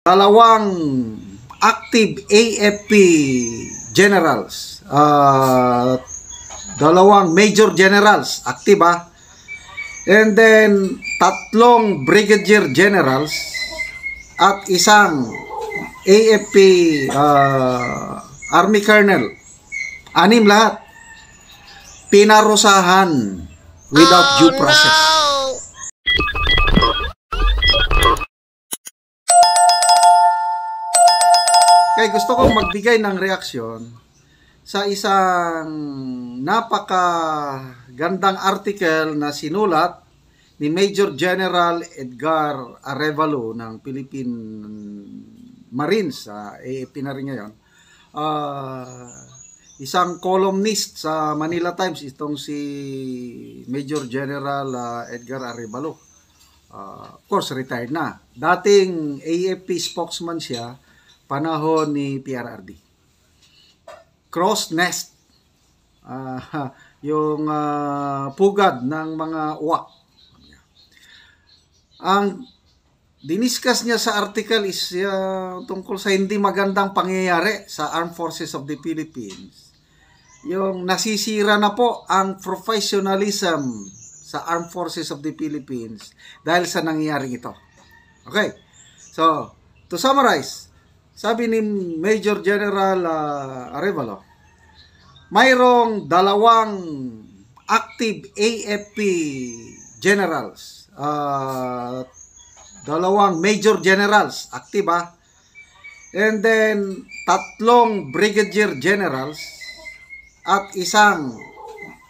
dalawang active AFP generals uh, dalawang major generals active ah and then tatlong brigadier generals at isang AFP uh, ah, army colonel anim lahat pinarusahan without due ah, process Kaya gusto kong magbigay ng reaksyon sa isang napaka gandang article na sinulat ni Major General Edgar Arevalo ng Philippine Marines, uh, ah, AFP eh, na rin ngayon. Uh, ah, isang columnist sa Manila Times, itong si Major General uh, Edgar Arevalo. Uh, of course, retired na. Dating AFP spokesman siya panahon ni PRRD. Cross nest. Uh, yung uh, pugad ng mga uwak. Ang diniskas niya sa article is uh, tungkol sa hindi magandang pangyayari sa Armed Forces of the Philippines. Yung nasisira na po ang professionalism sa Armed Forces of the Philippines dahil sa nangyayari ito. Okay. So, to summarize, sabi ni Major General uh, Arevalo, mayroong dalawang active AFP generals. Uh, dalawang major generals, active ah. And then, tatlong brigadier generals at isang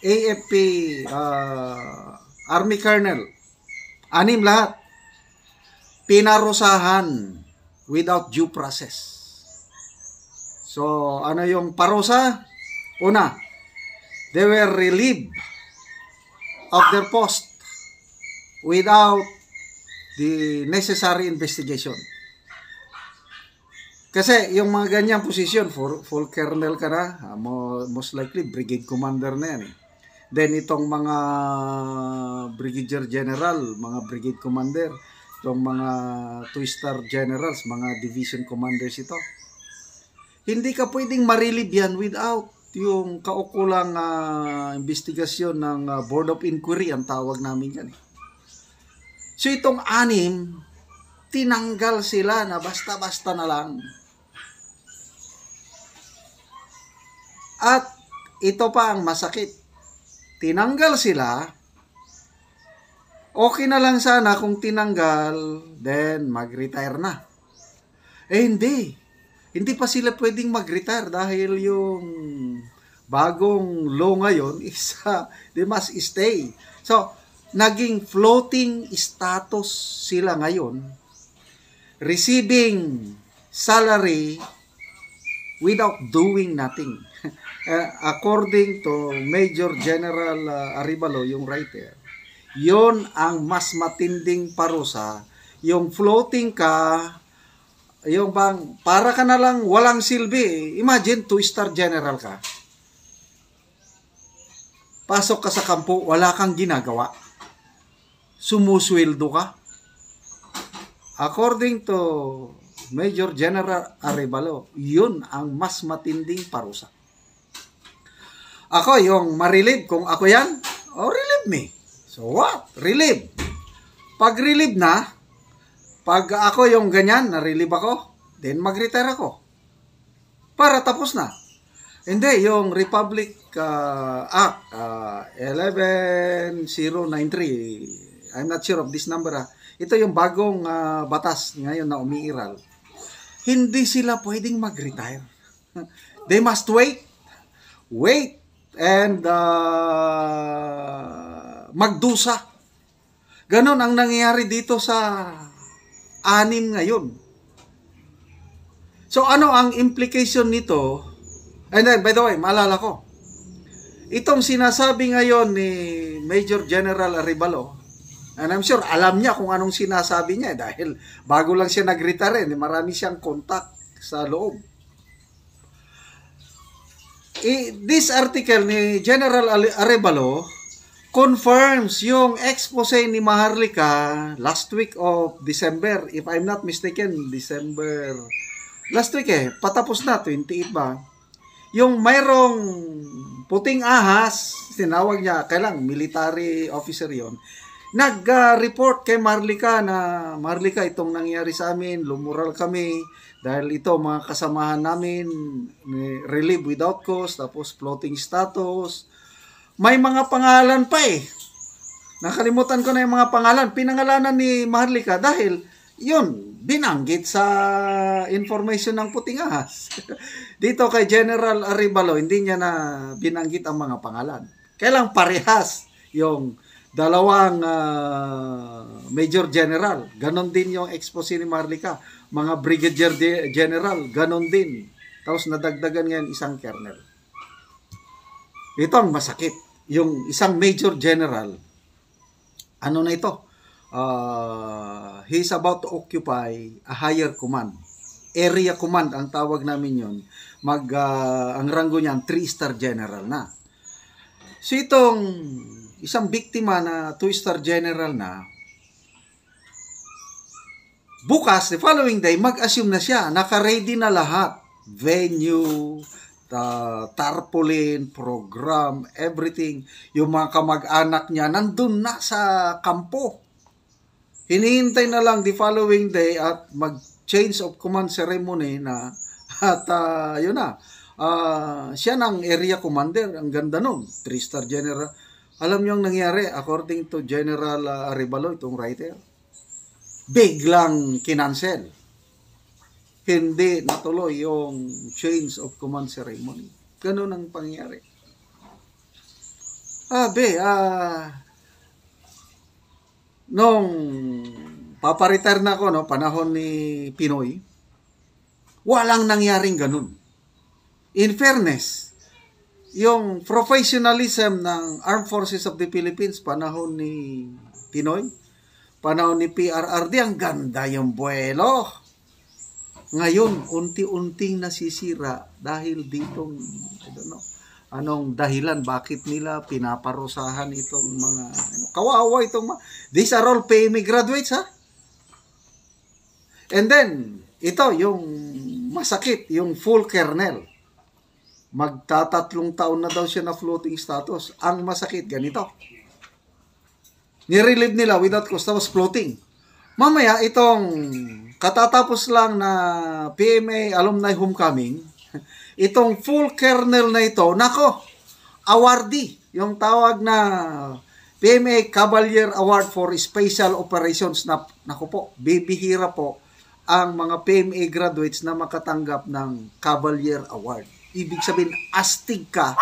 AFP uh, ah, Army Colonel. Anim lahat. Pinarusahan without due process. So, ano yung parusa? Una, they were relieved of their post without the necessary investigation. Kasi yung mga ganyang position, full, full colonel ka na, ah, most likely brigade commander na yan eh. Then itong mga brigadier general, mga brigade commander, Itong mga 2-star generals, mga division commanders ito. Hindi ka pwedeng marilib yan without yung kaukulang uh, investigasyon ng uh, Board of Inquiry, ang tawag namin yan. Eh. So itong anim, tinanggal sila na basta-basta na lang. At ito pa ang masakit. Tinanggal sila okay na lang sana kung tinanggal, then mag-retire na. Eh hindi. Hindi pa sila pwedeng mag-retire dahil yung bagong law ngayon is uh, they must stay. So, naging floating status sila ngayon, receiving salary without doing nothing. Eh, according to Major General uh, Aribalo, yung writer, yon ang mas matinding parusa. Yung floating ka, yung bang, para ka na lang walang silbi. Imagine, two-star general ka. Pasok ka sa kampo, wala kang ginagawa. Sumusweldo ka. According to Major General Arevalo, yun ang mas matinding parusa. Ako, yung marilib, kung ako yan, oh, relieve me So what? Relieve. Pag relieve na, pag ako yung ganyan, na-relieve ako, then mag-retire ako. Para tapos na. Hindi, yung Republic uh, Act uh, 11093, I'm not sure of this number ah. Ito yung bagong uh, batas ngayon na umiiral. Hindi sila pwedeng mag-retire. They must wait. Wait. And uh, magdusa. Ganon ang nangyayari dito sa anim ngayon. So ano ang implication nito? And then, by the way, maalala ko. Itong sinasabi ngayon ni Major General Arevalo, and I'm sure alam niya kung anong sinasabi niya eh, dahil bago lang siya nag-retire, eh, marami siyang contact sa loob this article ni General Arevalo confirms yung expose ni Maharlika last week of December. If I'm not mistaken, December. Last week eh, patapos na, 28 ba? Yung mayroong puting ahas, sinawag niya, kailang military officer yon nag-report kay Marlika na Marlika itong nangyari sa amin, lumural kami dahil ito mga kasamahan namin eh, relief without cause, tapos floating status, may mga pangalan pa eh. Nakalimutan ko na yung mga pangalan. Pinangalanan ni Maharlika dahil yun, binanggit sa information ng puting ahas. Dito kay General Arevalo, hindi niya na binanggit ang mga pangalan. Kailang parehas yung dalawang uh, Major General. Ganon din yung expose ni Marlika. Mga Brigadier General, ganon din. Tapos nadagdagan ngayon isang Colonel. Ito ang masakit yung isang major general, ano na ito? Uh, he's about to occupy a higher command. Area command ang tawag namin yon. Mag, uh, ang ranggo niya, ang three-star general na. So itong isang biktima na two-star general na, bukas, the following day, mag-assume na siya, naka-ready na lahat. Venue, uh, tarpaulin, program, everything. Yung mga kamag-anak niya, nandun na sa kampo. Hinihintay na lang the following day at mag-change of command ceremony na at uh, yun na. Uh, siya ng area commander. Ang ganda nun. Three-star general. Alam niyo ang nangyari according to General uh, itong writer. Biglang kinansel hindi natuloy yung change of command ceremony. Ganun ang pangyari. Abe, ah, ah, nung paparitar na ako, no, panahon ni Pinoy, walang nangyaring ganun. In fairness, yung professionalism ng Armed Forces of the Philippines panahon ni Pinoy, panahon ni PRRD, ang ganda yung buelo. Ngayon, unti-unting nasisira dahil dito, I don't know, anong dahilan, bakit nila pinaparusahan itong mga, ano, kawawa itong mga, these are all PME graduates, ha? And then, ito, yung masakit, yung full kernel. Magtatatlong taon na daw siya na floating status. Ang masakit, ganito. Nirelieve nila without cost, tapos floating. Mamaya, itong katatapos lang na PMA Alumni Homecoming, itong full kernel na ito, nako, awardee, yung tawag na PMA Cavalier Award for Special Operations na, nako po, bibihira po ang mga PMA graduates na makatanggap ng Cavalier Award. Ibig sabihin, astig ka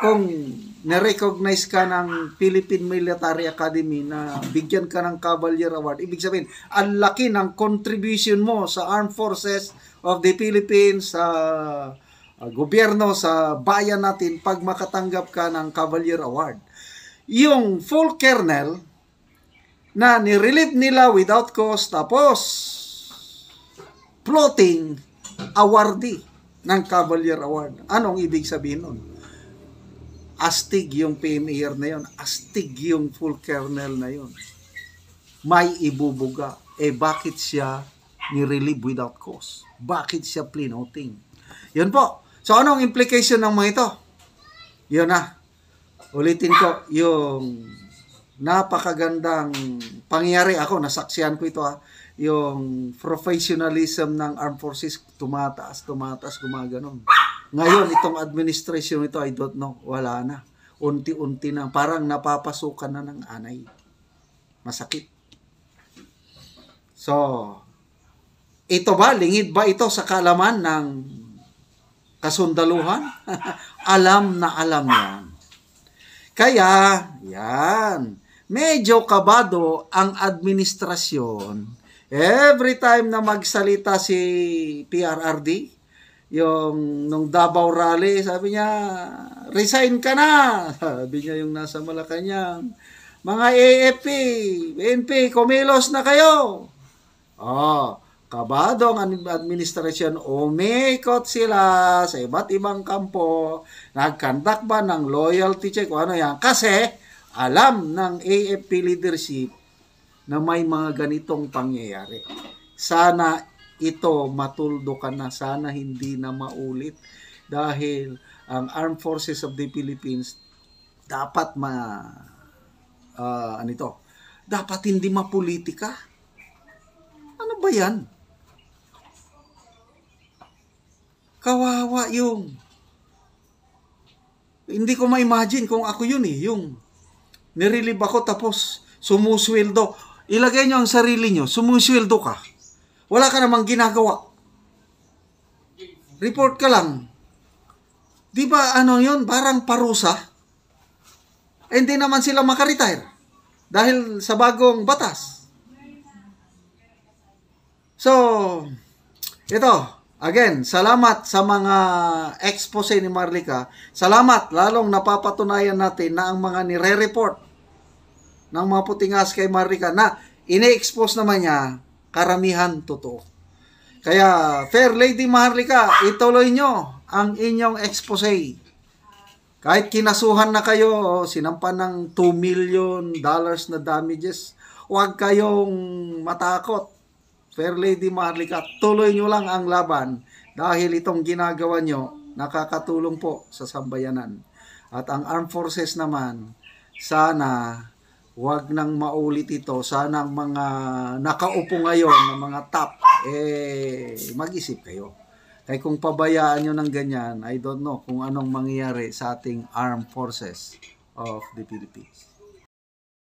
kung na-recognize ka ng Philippine Military Academy na bigyan ka ng Cavalier Award, ibig sabihin, ang laki ng contribution mo sa Armed Forces of the Philippines, sa uh, gobyerno, sa bayan natin pag makatanggap ka ng Cavalier Award. Yung full kernel na nirelieve nila without cost, tapos plotting awardee ng Cavalier Award. Anong ibig sabihin nun? astig yung PMER na yon, astig yung full kernel na yon. May ibubuga. Eh bakit siya nirelieve without cause? Bakit siya plinoting? Yun po. So ano ang implication ng mga ito? Yun na. Ulitin ko yung napakagandang pangyari ako, nasaksihan ko ito ha, yung professionalism ng armed forces tumataas, tumataas, gumaganon. Ngayon, itong administration ito, I don't know, wala na. Unti-unti na, parang napapasukan na ng anay. Masakit. So, ito ba, lingid ba ito sa kalaman ng kasundaluhan? alam na alam yan. Kaya, yan, medyo kabado ang administrasyon every time na magsalita si PRRD, yung nung Davao Rally, sabi niya, resign ka na. Sabi niya yung nasa Malacanang, mga AFP, BNP, kumilos na kayo. Oh, kabado ang administration, umikot sila sa iba't ibang kampo, nagkandak ba ng loyalty check o ano yan? Kasi alam ng AFP leadership na may mga ganitong pangyayari. Sana ito matuldo ka na sana hindi na maulit dahil ang Armed Forces of the Philippines dapat ma uh, ito dapat hindi mapolitika ano ba yan kawawa yung hindi ko ma-imagine kung ako yun eh yung nirelieve ako tapos sumusweldo ilagay nyo ang sarili nyo sumusweldo ka wala ka namang ginagawa. Report ka lang. Di ba ano yun? parang parusa? Eh, hindi naman sila makaretire dahil sa bagong batas. So, ito, again, salamat sa mga expose ni Marlica. Salamat, lalong napapatunayan natin na ang mga nire-report ng mga puting as kay Marika na ini-expose naman niya karamihan totoo. Kaya, Fair Lady Maharlika, ituloy nyo ang inyong expose. Kahit kinasuhan na kayo, sinampan ng 2 million dollars na damages, huwag kayong matakot. Fair Lady Maharlika, tuloy nyo lang ang laban dahil itong ginagawa nyo, nakakatulong po sa sambayanan. At ang armed forces naman, sana Huwag nang maulit ito. Sana ang mga nakaupo ngayon, ng mga top, eh, mag-isip kayo. Kaya kung pabayaan nyo ng ganyan, I don't know kung anong mangyayari sa ating armed forces of the Philippines.